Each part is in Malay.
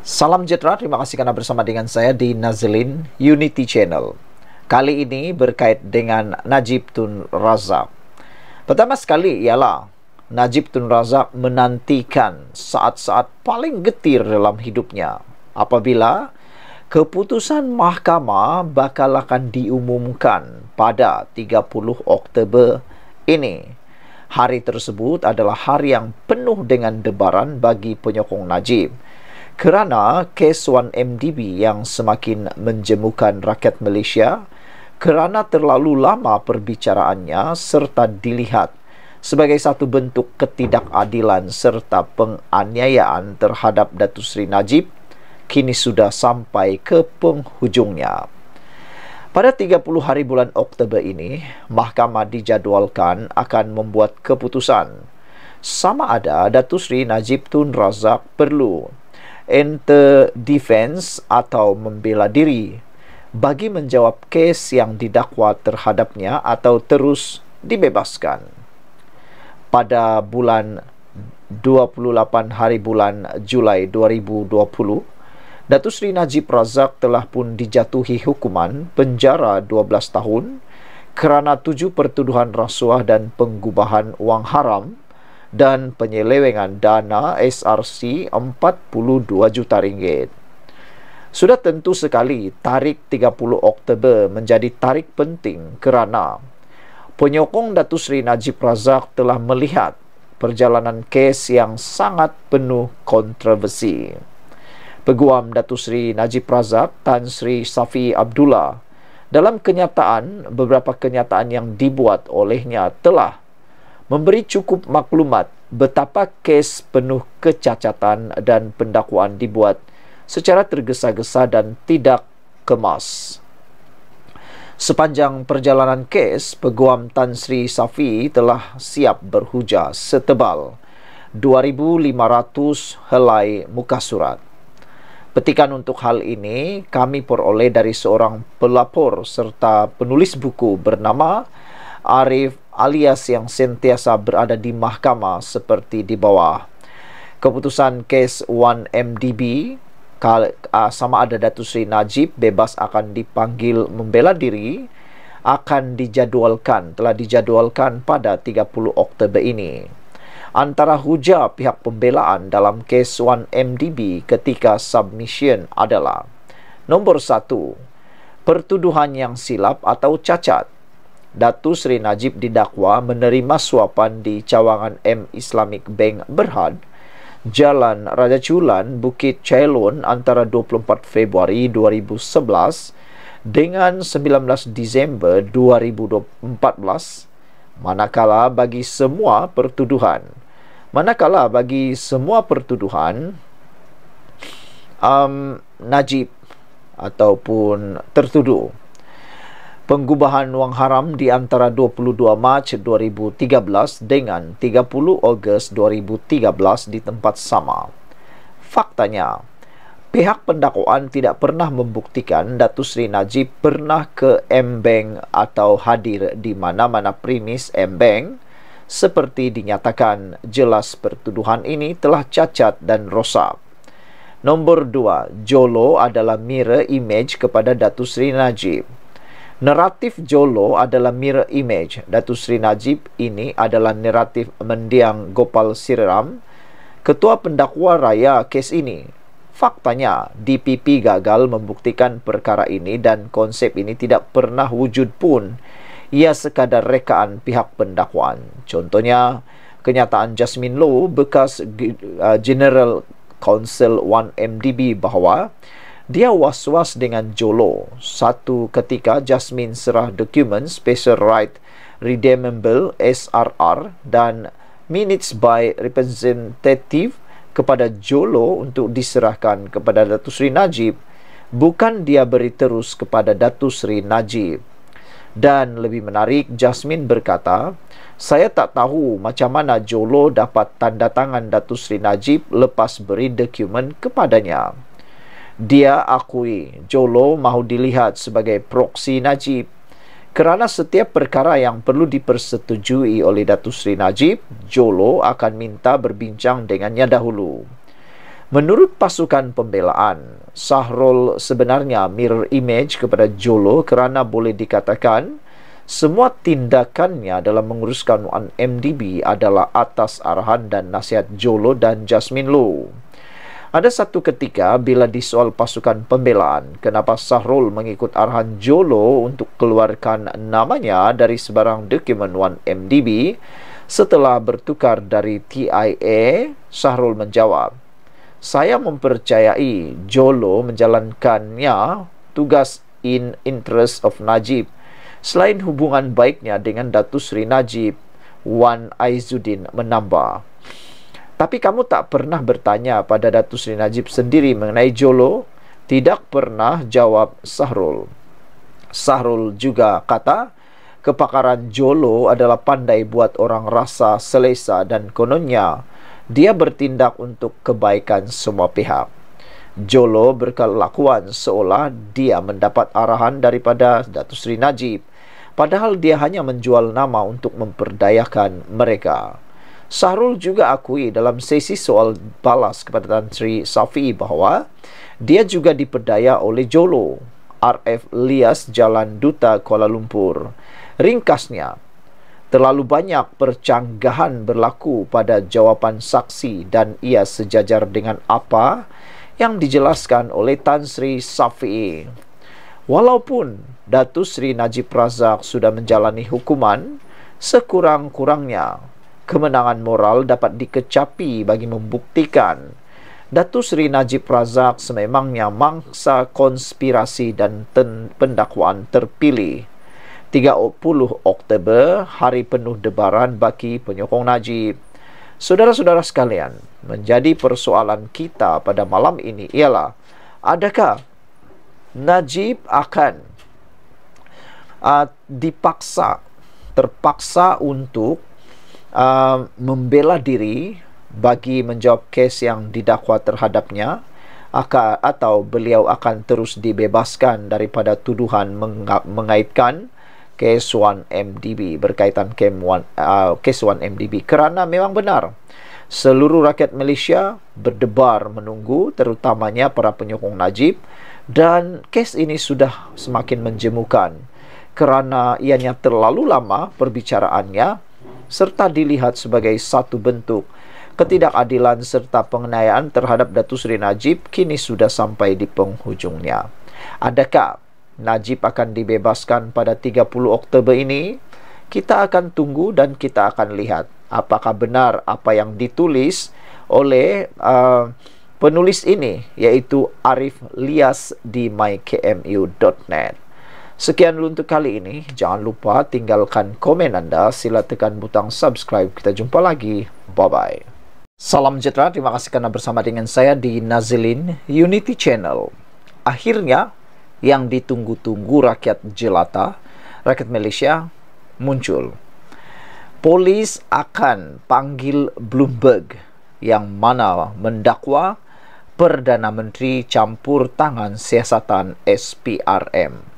Salam Jetra, terima kasih karena bersama dengan saya di Nazlin Unity Channel. Kali ini berkait dengan Najib Tun Razak. Pertama sekali ialah Najib Tun Razak menantikan saat-saat paling getir dalam hidupnya apabila keputusan mahkamah bakal akan diumumkan pada 30 Oktober ini. Hari tersebut adalah hari yang penuh dengan debaran bagi penyokong Najib kerana kes 1MDB yang semakin menjemukan rakyat Malaysia kerana terlalu lama perbicaraannya serta dilihat sebagai satu bentuk ketidakadilan serta penganiayaan terhadap Datuk Seri Najib kini sudah sampai ke penghujungnya. Pada 30 hari bulan Oktober ini, mahkamah dijadualkan akan membuat keputusan sama ada Datuk Seri Najib Tun Razak perlu enter defense atau membela diri bagi menjawab kes yang didakwa terhadapnya atau terus dibebaskan. Pada bulan 28 hari bulan Julai 2020, Datuk Sri Najib Razak telah pun dijatuhi hukuman penjara 12 tahun kerana tujuh pertuduhan rasuah dan penggubahan wang haram dan penyelewengan dana SRC 42 juta ringgit. Sudah tentu sekali tarik 30 Oktober menjadi tarikh penting kerana penyokong Datuk Seri Najib Razak telah melihat perjalanan kes yang sangat penuh kontroversi. Peguam Datuk Seri Najib Razak Tan Sri Safi Abdullah dalam kenyataan beberapa kenyataan yang dibuat olehnya telah memberi cukup maklumat betapa kes penuh kecacatan dan pendakwaan dibuat secara tergesa-gesa dan tidak kemas. Sepanjang perjalanan kes, peguam Tan Sri Safi telah siap berhujah setebal 2,500 helai muka surat. Petikan untuk hal ini kami peroleh dari seorang pelapor serta penulis buku bernama Arif alias yang sentiasa berada di mahkamah seperti di bawah. Keputusan kes 1MDB ah, sama ada Datu Sri Najib bebas akan dipanggil membela diri akan dijadualkan telah dijadualkan pada 30 Oktober ini. Antara huja pihak pembelaan dalam kes 1MDB ketika submission adalah Nombor 1 Pertuduhan yang silap atau cacat Datu Seri Najib didakwa menerima suapan di cawangan M Islamic Bank Berhad, Jalan Raja Culan, Bukit Ceylon antara 24 Februari 2011 dengan 19 Disember 2014 manakala bagi semua pertuduhan manakala bagi semua pertuduhan um, Najib ataupun tertuduh Pengubahan wang haram di antara 22 Mac 2013 dengan 30 Ogos 2013 di tempat sama. Faktanya, pihak pendakwaan tidak pernah membuktikan Datu Sri Najib pernah ke Mbeng atau hadir di mana-mana primis Mbeng seperti dinyatakan jelas pertuduhan ini telah cacat dan rosak. Nombor 2, Jolo adalah mirror image kepada Datu Sri Najib. Naratif Jolo adalah mirror image. Datu Sri Najib ini adalah naratif mendiang Gopal Siram, ketua pendakwa raya kes ini. Faktanya, DPP gagal membuktikan perkara ini dan konsep ini tidak pernah wujud pun. Ia sekadar rekaan pihak pendakwaan. Contohnya, kenyataan Jasmine Low bekas uh, General Counsel 1MDB bahawa dia was-was dengan Jolo. Satu ketika Jasmine serah dokumen special right redeemable SRR dan minutes by representative kepada Jolo untuk diserahkan kepada Datuk Seri Najib bukan dia beri terus kepada Datuk Seri Najib. Dan lebih menarik, Jasmine berkata, saya tak tahu macam mana Jolo dapat tanda tangan Datuk Seri Najib lepas beri dokumen kepadanya dia akui Jolo mahu dilihat sebagai proksi Najib kerana setiap perkara yang perlu dipersetujui oleh Datu Sri Najib, Jolo akan minta berbincang dengannya dahulu. Menurut pasukan pembelaan, Sahrol sebenarnya mirror image kepada Jolo kerana boleh dikatakan semua tindakannya dalam menguruskan 1MDB adalah atas arahan dan nasihat Jolo dan Jasmine Lowe. Ada satu ketika bila disoal pasukan pembelaan, kenapa Sahrul mengikut arahan Jolo untuk keluarkan namanya dari sebarang dokumen 1MDB setelah bertukar dari TIA, Sahrul menjawab, Saya mempercayai Jolo menjalankannya tugas in interest of Najib selain hubungan baiknya dengan Datu Sri Najib, Wan Aizuddin menambah. Tapi kamu tak pernah bertanya pada Datu Sri Najib sendiri mengenai Jolo? Tidak pernah jawab Sahrul. Sahrul juga kata, kepakaran Jolo adalah pandai buat orang rasa selesa dan kononnya dia bertindak untuk kebaikan semua pihak. Jolo berkelakuan seolah dia mendapat arahan daripada Datu Sri Najib. Padahal dia hanya menjual nama untuk memperdayakan mereka. Sahrul juga akui dalam sesi soal balas kepada Tan Sri Safi bahawa dia juga diperdaya oleh Jolo RF Lias Jalan Duta Kuala Lumpur. Ringkasnya, terlalu banyak percanggahan berlaku pada jawapan saksi dan ia sejajar dengan apa yang dijelaskan oleh Tan Sri Safi. Walaupun Datu Sri Najib Razak sudah menjalani hukuman sekurang-kurangnya kemenangan moral dapat dikecapi bagi membuktikan Datu Seri Najib Razak sememangnya mangsa konspirasi dan pendakwaan terpilih. 30 Oktober, hari penuh debaran bagi penyokong Najib. Saudara-saudara sekalian, menjadi persoalan kita pada malam ini ialah adakah Najib akan uh, dipaksa terpaksa untuk Ah, membela diri bagi menjawab kes yang didakwa terhadapnya atau beliau akan terus dibebaskan daripada tuduhan mengaitkan kes 1MDB berkaitan kes ah, 1MDB kerana memang benar seluruh rakyat Malaysia berdebar menunggu terutamanya para penyokong Najib dan kes ini sudah semakin menjemukan kerana ianya terlalu lama perbicaraannya serta dilihat sebagai satu bentuk ketidakadilan serta pengenayaan terhadap Datu Seri Najib kini sudah sampai di penghujungnya. Adakah Najib akan dibebaskan pada 30 Oktober ini? Kita akan tunggu dan kita akan lihat apakah benar apa yang ditulis oleh uh, penulis ini yaitu Arif Lias di mykmu.net. Sekian dulu untuk kali ini. Jangan lupa tinggalkan komen anda. Sila tekan butang subscribe. Kita jumpa lagi. Bye-bye. Salam sejahtera. Terima kasih kerana bersama dengan saya di Nazilin Unity Channel. Akhirnya, yang ditunggu-tunggu rakyat jelata, rakyat Malaysia, muncul. Polis akan panggil Bloomberg yang mana mendakwa Perdana Menteri campur tangan siasatan SPRM.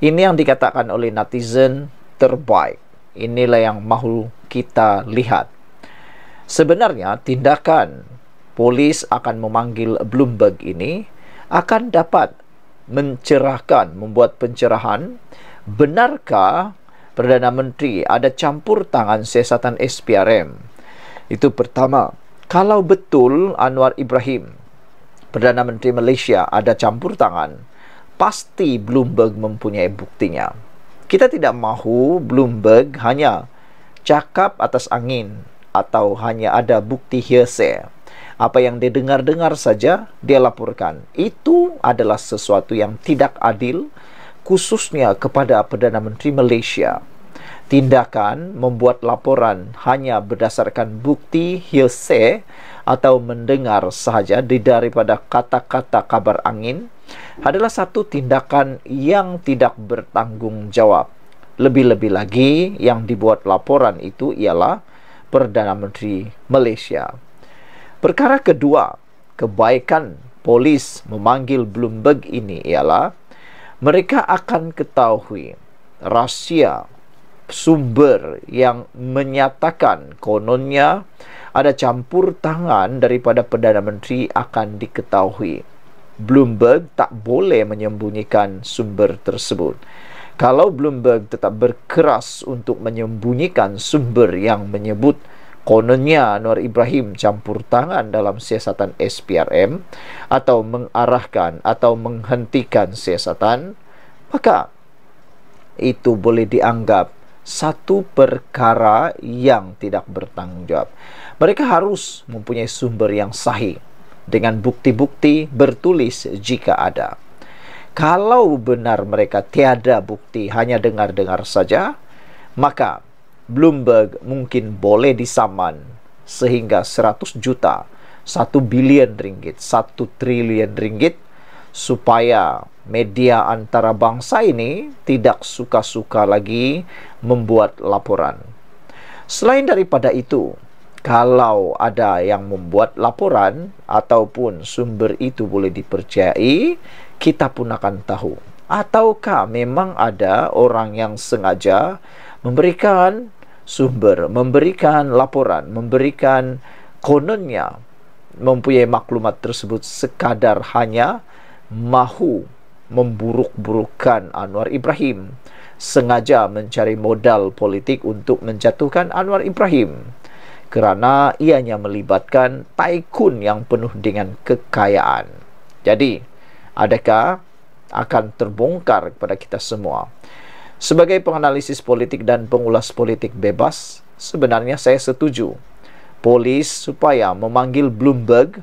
Ini yang dikatakan oleh netizen terbaik. Inilah yang mahu kita lihat. Sebenarnya tindakan polis akan memanggil Bloomberg ini akan dapat mencerahkan, membuat pencerahan benarkah Perdana Menteri ada campur tangan siasatan SPRM? Itu pertama. Kalau betul Anwar Ibrahim, Perdana Menteri Malaysia ada campur tangan, pasti Bloomberg mempunyai buktinya. Kita tidak mahu Bloomberg hanya cakap atas angin atau hanya ada bukti hearsay. Apa yang dia dengar-dengar saja, dia laporkan. Itu adalah sesuatu yang tidak adil, khususnya kepada Perdana Menteri Malaysia tindakan membuat laporan hanya berdasarkan bukti hearsay atau mendengar sahaja daripada kata-kata kabar angin adalah satu tindakan yang tidak bertanggungjawab. Lebih-lebih lagi yang dibuat laporan itu ialah Perdana Menteri Malaysia. Perkara kedua, kebaikan polis memanggil Bloomberg ini ialah mereka akan ketahui rahsia sumber yang menyatakan kononnya ada campur tangan daripada Perdana Menteri akan diketahui. Bloomberg tak boleh menyembunyikan sumber tersebut. Kalau Bloomberg tetap berkeras untuk menyembunyikan sumber yang menyebut kononnya Nur Ibrahim campur tangan dalam siasatan SPRM atau mengarahkan atau menghentikan siasatan, maka itu boleh dianggap satu perkara yang tidak bertanggung jawab. Mereka harus mempunyai sumber yang sahih dengan bukti-bukti bertulis jika ada. Kalau benar mereka tiada bukti, hanya dengar-dengar saja, maka Bloomberg mungkin boleh disaman sehingga 100 juta, 1 bilion ringgit, 1 triliun ringgit supaya media antarabangsa ini tidak suka-suka lagi membuat laporan. Selain daripada itu, kalau ada yang membuat laporan ataupun sumber itu boleh dipercayai, kita pun akan tahu. Ataukah memang ada orang yang sengaja memberikan sumber, memberikan laporan, memberikan kononnya mempunyai maklumat tersebut sekadar hanya mahu memburuk-burukkan Anwar Ibrahim sengaja mencari modal politik untuk menjatuhkan Anwar Ibrahim kerana ianya melibatkan taikun yang penuh dengan kekayaan. Jadi, adakah akan terbongkar kepada kita semua? Sebagai penganalisis politik dan pengulas politik bebas, sebenarnya saya setuju. Polis supaya memanggil Bloomberg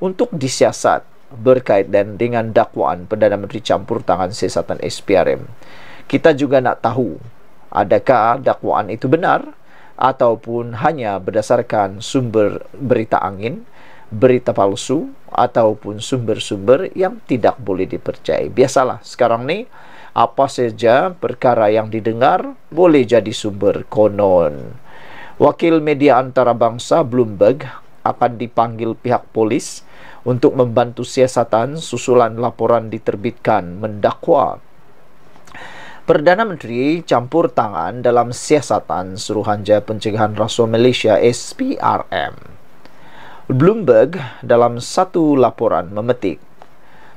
untuk disiasat Berkait dan dengan dakwaan Perdana Menteri campur tangan siasatan SPRM. Kita juga nak tahu adakah dakwaan itu benar ataupun hanya berdasarkan sumber berita angin, berita palsu ataupun sumber-sumber yang tidak boleh dipercayai. Biasalah sekarang ni apa saja perkara yang didengar boleh jadi sumber konon. Wakil media antarabangsa Bloomberg akan dipanggil pihak polis untuk membantu siasatan susulan laporan diterbitkan mendakwa Perdana Menteri campur tangan dalam siasatan Suruhanjaya Pencegahan Rasuah Malaysia SPRM. Bloomberg dalam satu laporan memetik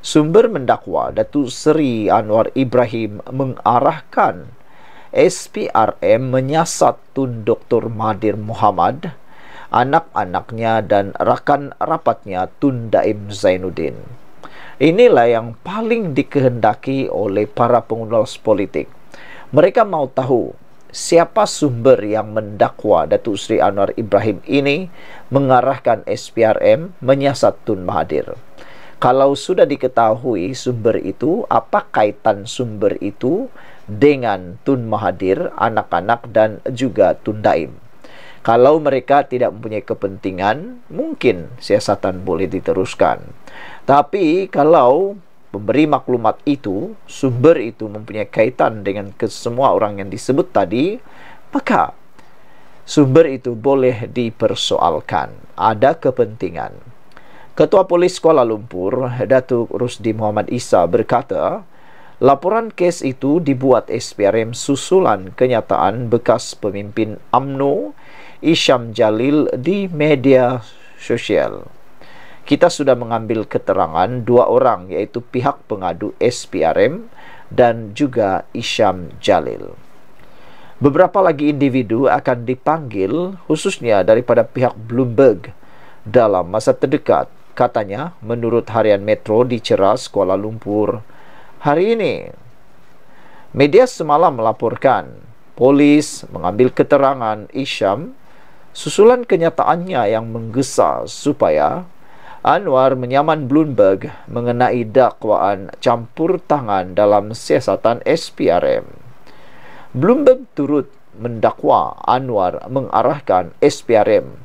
sumber mendakwa Datuk Seri Anwar Ibrahim mengarahkan SPRM menyiasat Tun Dr Mahathir Muhammad anak-anaknya dan rakan rapatnya Tun Daim Zainuddin. Inilah yang paling dikehendaki oleh para pengulas politik. Mereka mau tahu siapa sumber yang mendakwa Datuk Sri Anwar Ibrahim ini mengarahkan SPRM menyiasat Tun Mahathir. Kalau sudah diketahui sumber itu, apa kaitan sumber itu dengan Tun Mahathir, anak-anak dan juga Tun Daim? Kalau mereka tidak mempunyai kepentingan, mungkin siasatan boleh diteruskan. Tapi kalau pemberi maklumat itu, sumber itu mempunyai kaitan dengan kesemua orang yang disebut tadi, maka sumber itu boleh dipersoalkan. Ada kepentingan. Ketua Polis Kuala Lumpur, Datuk Rusdi Muhammad Isa berkata, laporan kes itu dibuat SPRM susulan kenyataan bekas pemimpin AMNO Isham Jalil di media sosial. Kita sudah mengambil keterangan dua orang yaitu pihak pengadu SPRM dan juga Isham Jalil. Beberapa lagi individu akan dipanggil khususnya daripada pihak Bloomberg dalam masa terdekat katanya menurut harian Metro di Ceras, Kuala Lumpur hari ini. Media semalam melaporkan polis mengambil keterangan Isham susulan kenyataannya yang menggesa supaya Anwar menyaman Bloomberg mengenai dakwaan campur tangan dalam siasatan SPRM. Bloomberg turut mendakwa Anwar mengarahkan SPRM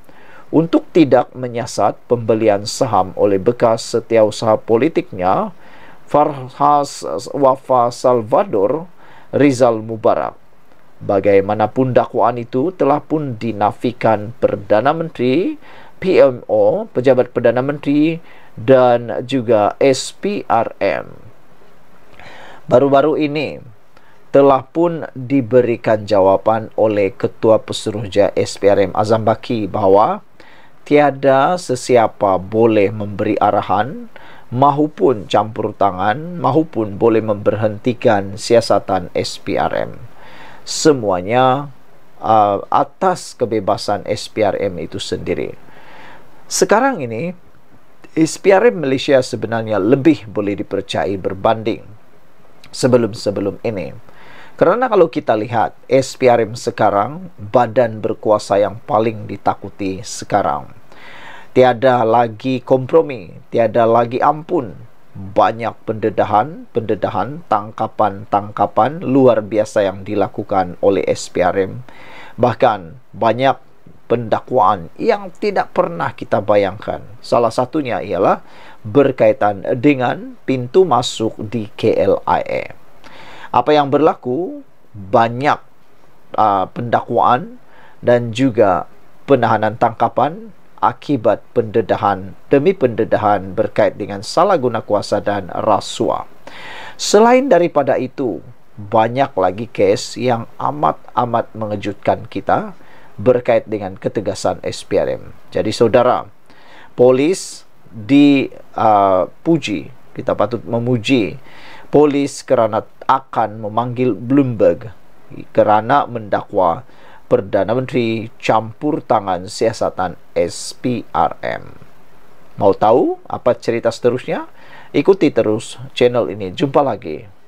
untuk tidak menyiasat pembelian saham oleh bekas setiausaha politiknya Farhas Wafa Salvador Rizal Mubarak. Bagaimanapun dakwaan itu telah pun dinafikan Perdana Menteri, PMO, Pejabat Perdana Menteri dan juga SPRM. Baru-baru ini telah pun diberikan jawapan oleh Ketua Pesuruhjaya SPRM Azam Baki bahawa tiada sesiapa boleh memberi arahan mahupun campur tangan mahupun boleh memberhentikan siasatan SPRM semuanya uh, atas kebebasan SPRM itu sendiri. Sekarang ini SPRM Malaysia sebenarnya lebih boleh dipercayai berbanding sebelum-sebelum ini. Kerana kalau kita lihat SPRM sekarang badan berkuasa yang paling ditakuti sekarang. Tiada lagi kompromi, tiada lagi ampun banyak pendedahan, pendedahan, tangkapan, tangkapan luar biasa yang dilakukan oleh SPRM. Bahkan banyak pendakwaan yang tidak pernah kita bayangkan. Salah satunya ialah berkaitan dengan pintu masuk di KLIA. E. Apa yang berlaku? Banyak uh, pendakwaan dan juga penahanan tangkapan akibat pendedahan demi pendedahan berkait dengan salah guna kuasa dan rasuah. Selain daripada itu, banyak lagi kes yang amat-amat mengejutkan kita berkait dengan ketegasan SPRM. Jadi saudara, polis dipuji, uh, kita patut memuji polis kerana akan memanggil Bloomberg kerana mendakwa Perdana Menteri campur tangan siasatan SPRM. Mau tahu apa cerita seterusnya? Ikuti terus channel ini. Jumpa lagi.